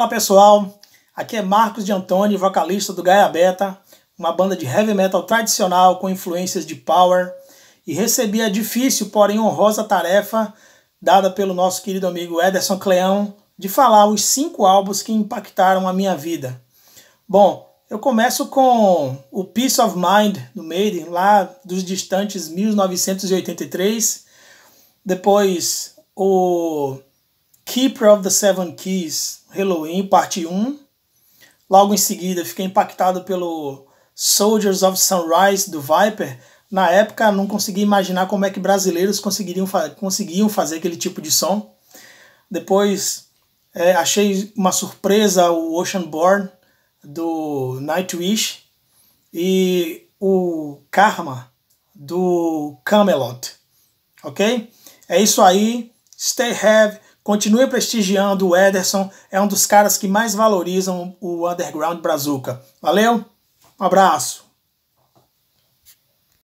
Olá pessoal, aqui é Marcos de Antônio, vocalista do Gaia Beta, uma banda de heavy metal tradicional com influências de power, e recebi a difícil, porém honrosa tarefa dada pelo nosso querido amigo Ederson Cleão de falar os cinco álbuns que impactaram a minha vida. Bom, eu começo com o Peace of Mind do Maiden, lá dos distantes 1983, depois o Keeper of the Seven Keys, Halloween, parte 1. Logo em seguida, fiquei impactado pelo Soldiers of Sunrise do Viper. Na época, não conseguia imaginar como é que brasileiros conseguiriam, conseguiam fazer aquele tipo de som. Depois, é, achei uma surpresa o Oceanborn do Nightwish e o Karma do Camelot. Ok? É isso aí. Stay heavy. Continue prestigiando o Ederson, é um dos caras que mais valorizam o Underground Brazuca. Valeu, um abraço.